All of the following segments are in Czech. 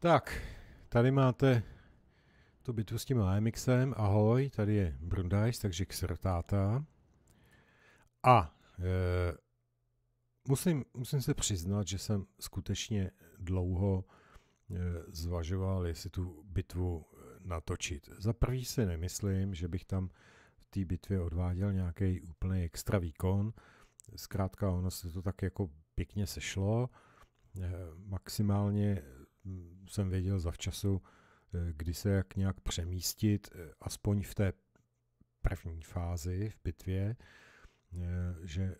Tak, tady máte tu bitvu s tím AMXem. Ahoj, tady je Brundajs, takže ksrtáta. A e, musím, musím se přiznat, že jsem skutečně dlouho e, zvažoval, jestli tu bitvu e, natočit. Za prvý si nemyslím, že bych tam v té bitvě odváděl nějaký úplný extra výkon. Zkrátka ono se to tak jako pěkně sešlo. E, maximálně jsem věděl zavčasu, eh, kdy se jak nějak přemístit, eh, aspoň v té první fázi v bitvě, eh, že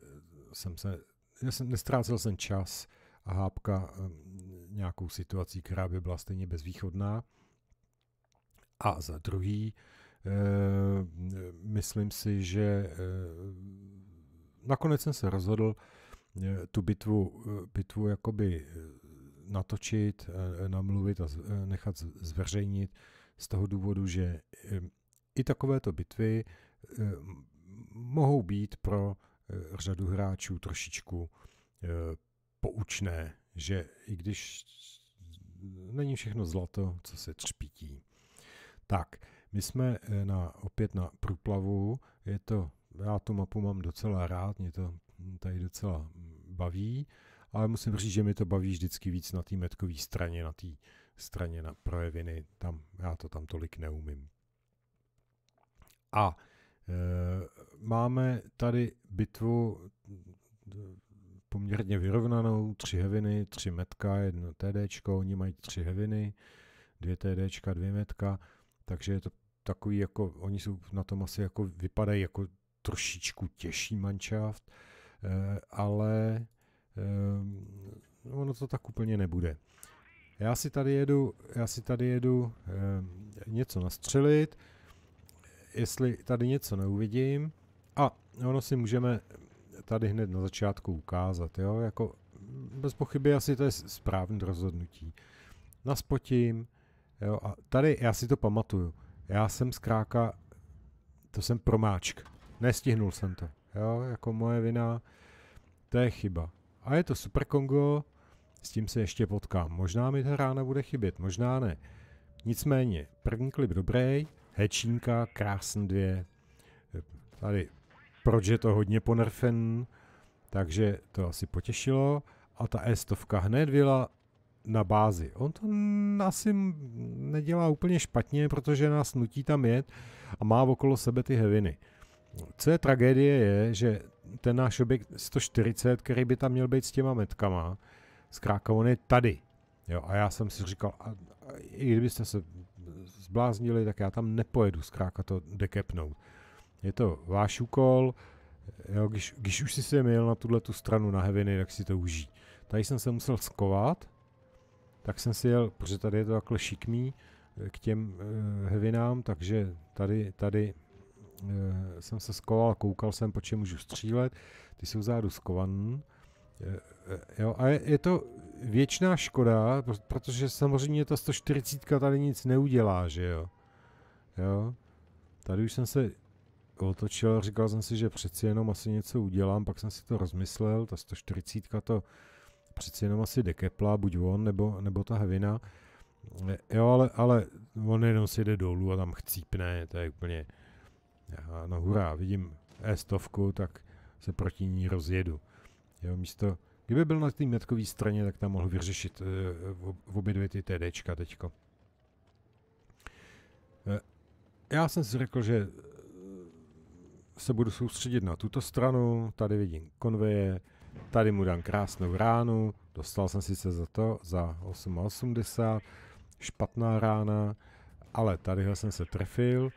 jsem se, já jsem nestrácel jsem čas a hápka ehm, nějakou situací, která by byla stejně bezvýchodná. A za druhý, myslím si, že nakonec jsem se rozhodl tu bitvu, bitvu jakoby natočit, eh, namluvit a eh, nechat zveřejnit z toho důvodu, že eh, i takovéto bitvy mohou být pro řadu hráčů trošičku poučné, že i když není všechno zlato, co se třpítí. Tak, my jsme na, opět na průplavu, je to, já tu mapu mám docela rád, mě to hm, tady docela hm, baví, ale musím říct, že mi to baví vždycky víc na té metkové straně, na té straně na projeviny, tam, já to tam tolik neumím. A e, máme tady bitvu poměrně vyrovnanou, tři heviny, tři metka, jedno TDčko, oni mají tři heviny, dvě TDčka, dvě metka, takže je to takový jako, oni jsou na tom asi jako, vypadají jako trošičku těžší manšaft, eh, ale eh, ono to tak úplně nebude. Já si tady jedu, já si tady jedu eh, něco nastřelit, jestli tady něco neuvidím a ono si můžeme tady hned na začátku ukázat, jo, jako bez pochyby asi to je správné rozhodnutí. Naspotím, jo, a tady já si to pamatuju, já jsem zkráka, to jsem promáčk, nestihnul jsem to, jo, jako moje vina, to je chyba. A je to Super Kongo, s tím se ještě potkám. Možná mi ta rána bude chybět, možná ne. Nicméně, první klip dobrý, Hečínka, krásn dvě. Tady, proč je to hodně ponerfen, takže to asi potěšilo. A ta E100 hned vyla na bázi. On to asi nedělá úplně špatně, protože nás nutí tam jet a má okolo sebe ty heviny. Co je tragédie je, že ten náš objekt 140, který by tam měl být s těma metkama, zkrátka on je tady. Jo, a já jsem si říkal, a, a, i kdybyste se zbláznili, tak já tam nepojedu zkrátka to dekepnout. Je to váš úkol, jo, když, když už si se měl na tuhle tu stranu na heviny, tak si to uží. Tady jsem se musel skovat, tak jsem si jel, protože tady je to takhle šikmý, eh, k těm uh, hevinám, takže tady, tady Eh, jsem se skoval koukal jsem, po čem můžu střílet. Ty jsou zádu skovaný. Eh, eh, jo, a je, je to věčná škoda, protože samozřejmě ta 140 tady nic neudělá, že jo. Jo. Tady už jsem se otočil, říkal jsem si, že přeci jenom asi něco udělám, pak jsem si to rozmyslel, ta 140 to přeci jenom asi dekepla, buď on, nebo, nebo ta hvina. Jo, ale, ale on jenom si jde dolů a tam chcípne, to je úplně... Já, no hurá, vidím E100, tak se proti ní rozjedu. Jo, místo, kdyby byl na té metkové straně, tak tam mohl vyřešit eh, v, obě dvě ty TDčka teďko. Eh, já jsem si řekl, že eh, se budu soustředit na tuto stranu, tady vidím konveje, tady mu dám krásnou ránu, dostal jsem si se za to za 8,80, špatná rána, ale tadyhle jsem se trefil,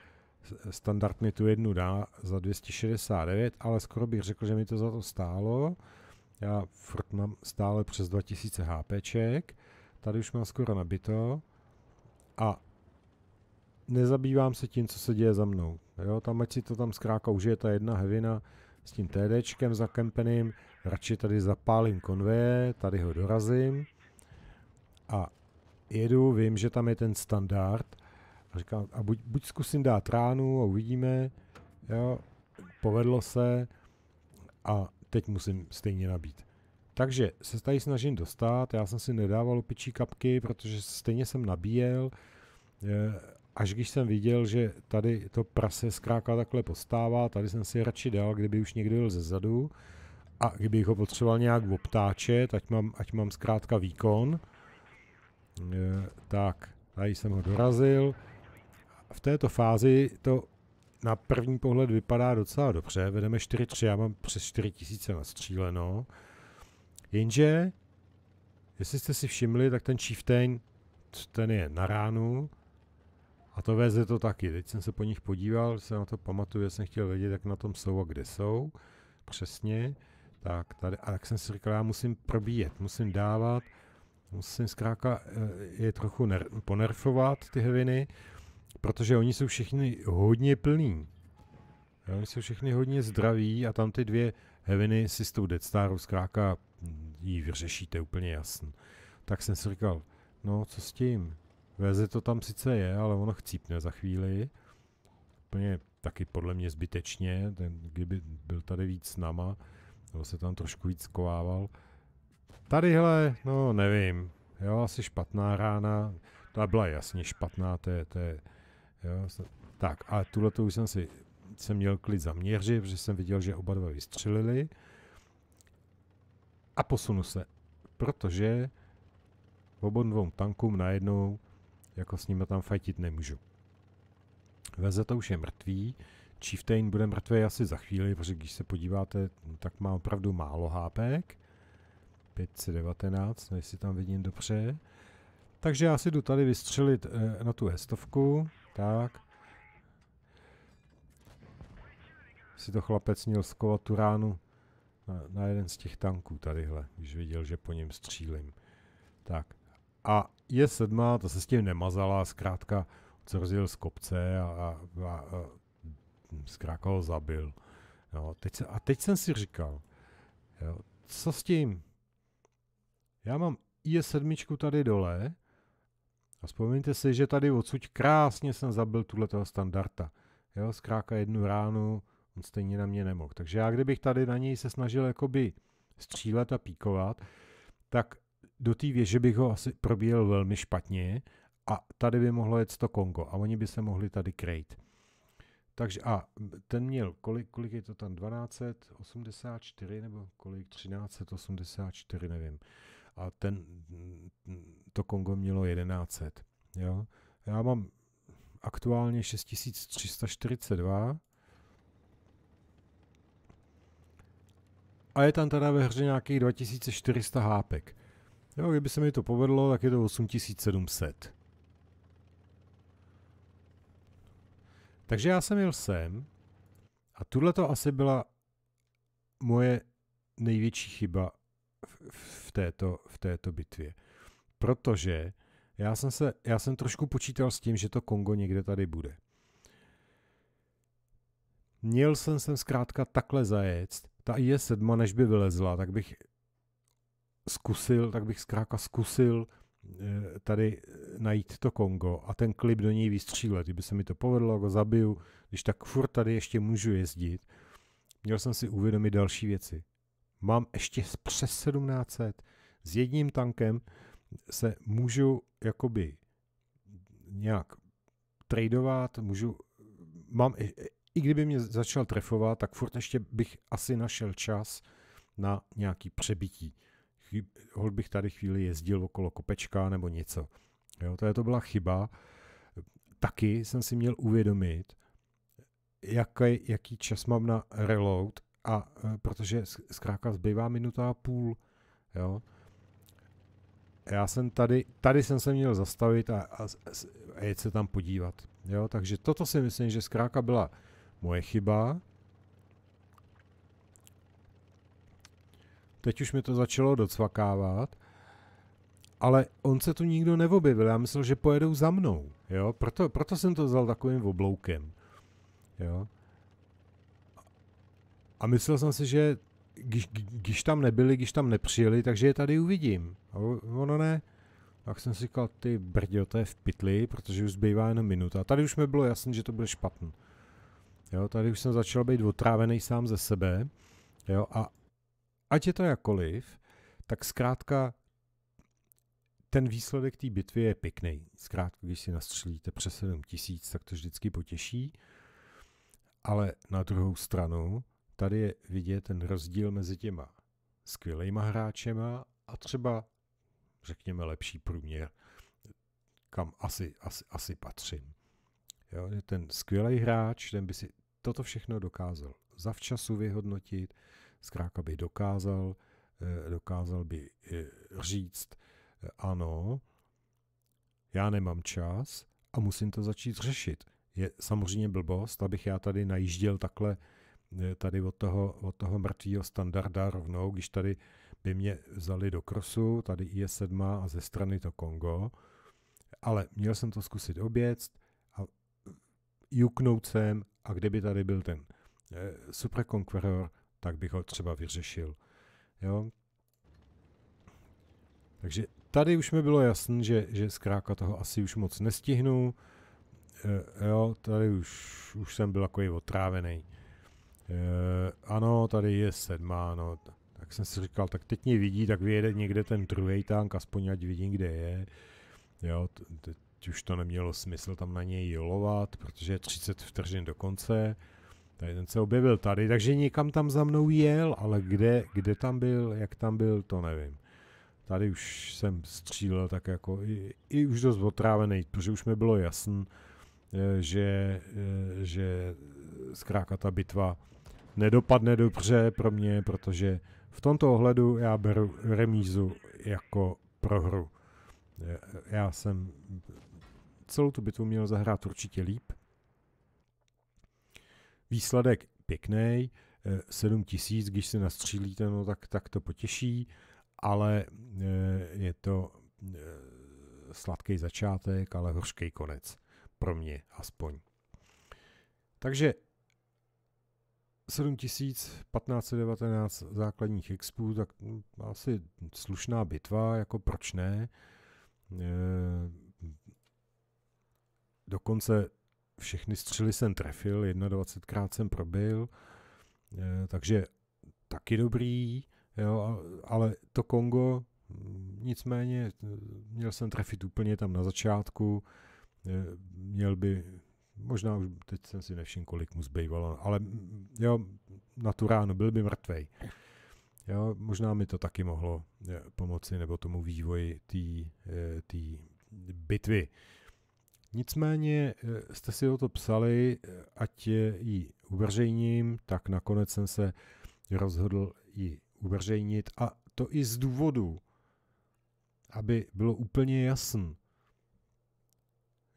standard mi tu jednu dá za 269, ale skoro bych řekl, že mi to za to stálo. Já furt mám stále přes 2000 HPček, tady už mám skoro nabito a nezabývám se tím, co se děje za mnou. Jo, tam ať si to tam zkráka užije ta jedna hevina s tím TDčkem zakempeným, radši tady zapálím konveje, tady ho dorazím a jedu, vím, že tam je ten standard, a říkám, a buď, buď zkusím dát ránu a uvidíme, jo, povedlo se a teď musím stejně nabít. Takže se tady snažím dostat, já jsem si nedával pičí kapky, protože stejně jsem nabíjel, až když jsem viděl, že tady to prase zkráka takhle postává, tady jsem si radši dal, kdyby už někdo jel ze zadu a kdybych ho potřeboval nějak obtáčet, ať mám, ať mám zkrátka výkon, tak tady jsem ho dorazil, v této fázi to na první pohled vypadá docela dobře. Vedeme 4-3, já mám přes 4000 tisíce nastříleno. Jenže, jestli jste si všimli, tak ten chieftain, ten je na ránu. A to veze to taky. Teď jsem se po nich podíval, se na to pamatuju, jsem chtěl vědět, jak na tom jsou a kde jsou. Přesně. Tak tady, a tak jsem si říkal, já musím probíjet, musím dávat, musím zkrátka eh, je trochu ner- ponerfovat ty heviny. Protože oni jsou všichni hodně plní. oni jsou všichni hodně zdraví a tam ty dvě heviny si s tou Dead Starou zkrátka hm, ji vyřešíte úplně jasně. Tak jsem si říkal, no co s tím? Veze to tam sice je, ale ono chcípne za chvíli. Úplně taky podle mě zbytečně, ten, kdyby byl tady víc s náma, nebo se tam trošku víc Tady Tadyhle, no nevím, jo, asi špatná rána, ta byla jasně špatná, to je, to je Jo, se, tak a tuhle už jsem si jsem měl klid zaměřit, protože jsem viděl, že oba dva vystřelili. A posunu se, protože obou dvou tankům najednou jako s nimi tam fajtit nemůžu. to už je mrtvý, Chieftain bude mrtvý asi za chvíli, protože když se podíváte, no tak má opravdu málo hápek. 519, než si tam vidím dobře. Takže já si jdu tady vystřelit eh, na tu hestovku. Tak. Si to chlapec měl skovat tu ránu na, na jeden z těch tanků tadyhle, když viděl, že po něm střílím. Tak. A je sedma, to se s tím nemazala, zkrátka Co rozjel z kopce a, a, a, a zkrátka ho zabil. Jo, no, teď se, a teď jsem si říkal, jo, co s tím? Já mám je sedmičku tady dole a vzpomeňte si, že tady odsud krásně jsem zabil tuhle toho standarda. Jo, zkráka jednu ránu, on stejně na mě nemohl. Takže já kdybych tady na něj se snažil jakoby střílet a píkovat, tak do té věže bych ho asi probíjel velmi špatně a tady by mohlo jet to Kongo a oni by se mohli tady krejt. Takže a ten měl, kolik, kolik je to tam, 1284 nebo kolik, 1384, nevím a ten, to Kongo mělo 1100. Jo? Já mám aktuálně 6342 a je tam teda ve hře nějakých 2400 hápek. Jo, kdyby se mi to povedlo, tak je to 8700. Takže já jsem jel sem a tuhle to asi byla moje největší chyba v této, v této bitvě. Protože já jsem, se, já jsem trošku počítal s tím, že to Kongo někde tady bude. Měl jsem sem zkrátka takhle zajet, ta je 7 než by vylezla, tak bych zkusil, tak bych zkrátka zkusil eh, tady eh, najít to Kongo a ten klip do něj vystřílet. Kdyby se mi to povedlo, ho zabiju, když tak furt tady ještě můžu jezdit. Měl jsem si uvědomit další věci mám ještě přes 1700. S jedním tankem se můžu jakoby nějak tradovat, můžu, mám, i kdyby mě začal trefovat, tak furt ještě bych asi našel čas na nějaký přebytí. Hol bych tady chvíli jezdil okolo kopečka nebo něco. Jo, to, je, to byla chyba. Taky jsem si měl uvědomit, jaký, jaký čas mám na reload a e, protože zkrátka zbývá minuta a půl, jo. Já jsem tady, tady jsem se měl zastavit a, a, a jet se tam podívat, jo. Takže toto si myslím, že zkrátka byla moje chyba. Teď už mi to začalo docvakávat, ale on se tu nikdo neobjevil. Já myslel, že pojedou za mnou, jo. Proto, proto jsem to vzal takovým obloukem, jo. A myslel jsem si, že když, když tam nebyli, když tam nepřijeli, takže je tady uvidím. A ono ne. Tak jsem si říkal, ty brďo, to je v pytli, protože už zbývá jenom minuta. A tady už mi bylo jasné, že to bude špatný. Jo, tady už jsem začal být otrávený sám ze sebe. Jo, a ať je to jakkoliv, tak zkrátka ten výsledek té bitvy je pěkný. Zkrátka, když si nastřelíte přes 7 tisíc, tak to vždycky potěší. Ale na druhou stranu, tady je vidět ten rozdíl mezi těma skvělejma hráčema a třeba, řekněme, lepší průměr, kam asi, asi, asi patřím. Jo, ten skvělý hráč, ten by si toto všechno dokázal zavčasu vyhodnotit, zkrátka by dokázal, eh, dokázal by eh, říct, eh, ano, já nemám čas a musím to začít řešit. Je samozřejmě blbost, abych já tady najížděl takhle tady od toho, od toho mrtvého standarda rovnou, když tady by mě vzali do krosu, tady je 7 a ze strany to Kongo, ale měl jsem to zkusit oběct a juknout sem a kdyby tady byl ten eh, Super Conqueror, tak bych ho třeba vyřešil. Jo? Takže tady už mi bylo jasné, že, že zkrátka toho asi už moc nestihnu. E, jo, tady už, už jsem byl takový otrávený. Eh, ano, tady je sedmá, no. Tak jsem si říkal, tak teď mě vidí, tak vyjede někde ten druhý tank, aspoň ať vidím, kde je. Jo, teď už to nemělo smysl tam na něj jolovat, protože je 30 vteřin do konce. Tady ten se objevil tady, takže někam tam za mnou jel, ale kde, kde tam byl, jak tam byl, to nevím. Tady už jsem střílel tak jako i, i už dost otrávený, protože už mi bylo jasný, eh, že, eh, že zkrátka ta bitva nedopadne dobře pro mě, protože v tomto ohledu já beru remízu jako prohru. Já jsem celou tu bitvu měl zahrát určitě líp. Výsledek pěkný, 7000, eh, tisíc, když se nastřílíte, no tak, tak to potěší, ale eh, je to eh, sladký začátek, ale hořký konec. Pro mě aspoň. Takže 7000, 1519 základních expů, tak mm, asi slušná bitva, jako proč ne. E, dokonce všechny střely jsem trefil, 21krát jsem probil, e, eh, takže taky dobrý, jo, ale to Kongo, mm, nicméně eh, měl jsem trefit úplně tam na začátku, e, měl by možná už teď jsem si nevšiml, kolik mu zbývalo, ale jo, na tu ráno byl by mrtvej. Jo, možná mi to taky mohlo eh, pomoci nebo tomu vývoji té eh, bitvy. Nicméně eh, jste si o to psali, ať ji uveřejním, tak nakonec jsem se rozhodl ji uveřejnit a to i z důvodu, aby bylo úplně jasný,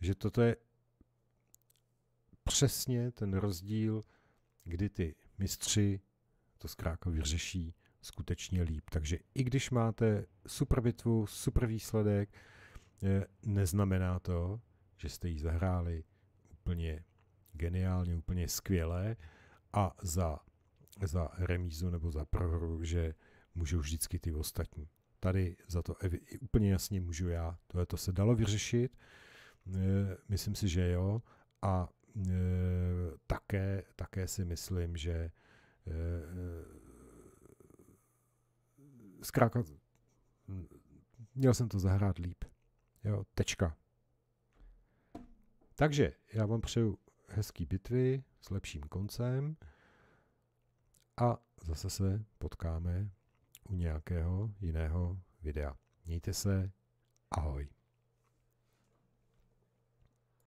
že toto je přesně ten rozdíl, kdy ty mistři to zkrátka vyřeší, skutečně líp. Takže i když máte super bitvu, super výsledek, eh, neznamená to, že jste ji zahráli úplně geniálně, úplně skvěle a za, za remízu nebo za prohru, že můžou vždycky ty ostatní. Tady za to úplně jasně můžu já. to se dalo vyřešit, eh, myslím si, že jo, a Eh, také, také si myslím, že eh, zkrátka měl jsem to zahrát líp. Jo, tečka. Takže já vám přeju hezký bitvy s lepším koncem a zase se potkáme u nějakého jiného videa. Mějte se, ahoj.